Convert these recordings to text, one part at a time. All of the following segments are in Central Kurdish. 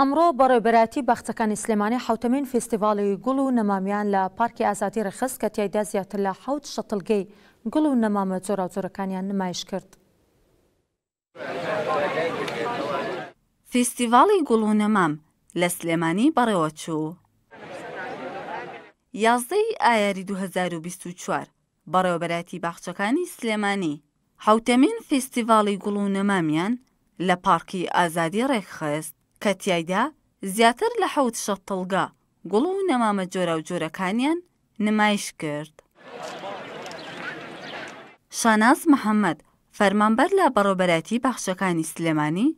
ئەمڕۆ بەڕێبەتی بەختەکانی سلێمانی حوتەمین فستیڤالی گوڵ و نەمامیان لە پارکی ئازادی ڕخست کە تیایدا زیاتر لە حوت شەتلگەی گوڵ و نەمامە جۆرا جۆرەکانیان نمایش کرد. فستیڤالی گوڵ و نەمام لە سلێمانی بەڕێوە چوو. یازدەی ئایاری 2024 بەڕێوەبەتی باخچەکانی سلێمانی حوتەمین فستیڤالی گوڵ و نەمامیان لە پارکی ئازادی ڕێکخست. کە تایدا زیاتر لە حەوت شەتڵگا گوڵ و نەمامە جۆرە و جۆرەکانیان نمایش کرد. شاناز محەممەد فەرمانبەر لە بەڕۆبەتی باخشەکانی سلێمانی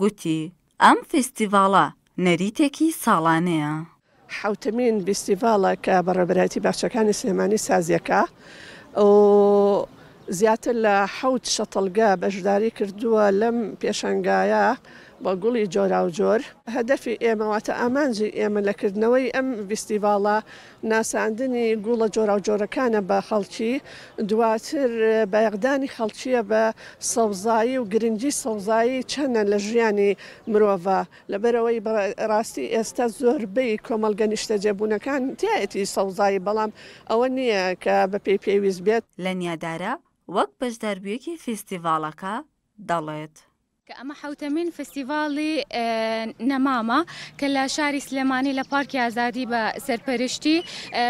گوتی ئەم فستیڤاڵە نەریتێکی ساڵانەیە. حوتمین بیسیڤاڵە کە بەڕێبەتی باخچەکانی سلێمانی سازیەکە زیاتر لە حوت شەتەلگە بەشداری کردووە لەم پێشنگایە بە گوڵی جۆرا و جۆر هەدەفی ئێمەواتە ئامانجی ئێمە لەکردنەوەی ئەم فستیڤالە ناساندنی گوڵە جۆرا و جۆرەکانە بە خەڵکی دواتر بەیەقدانی خەڵکیە بە سەوزایی و گرنگی سەوزایی چەندە لە ژیانی مرۆڤ لەبەرەوەی ڕاستی ئێستا زۆربەی کۆمەلگە نیشتەجێبوونەکان تایەتی سەوزایی بەڵام ئەوە نییە کە بە پێی پێویست بێت لە نیادارە وەک بەشداربیەکی فستیڤالەکە دەڵێت. کە ئەمە حوتەمین فستیڤاڵی نەمامە کە لە شاری سلێمانی لە پارکی ئازادی بە سەرپەرشتی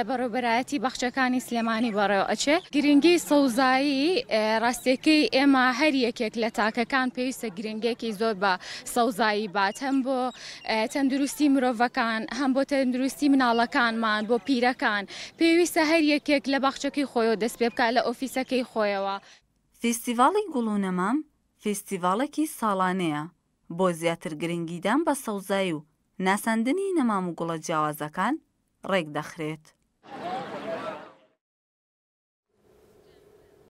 بەڕۆبەرایەتی بەخشەکانی سلێمانی بەڕێوە ئەچێ گرنگی سەوزایی ڕاستێکی ئێمە هەر یەکێک لە تاکەکان پێویستە گرنگێکی زۆر بە سەوزایی بات هەم بۆ تەندروستی مرۆڤەکان هەم بۆ تەندروستی مناڵەکانمان بۆ پیرەکان پێویستە هەر یەکێک لە بەخشەکەی خۆیەوە دەست پێ بکات لە ئۆفیسەکەی خۆیەوە. فستیڤاڵی گوڵونەمام فێستیڤالێکی ساڵانەیە بۆ زیاتر گرنگیدان بە سەوزای و ناساندنی نەمام و گوڵە جیاوازەکان ڕێک دەخرێت.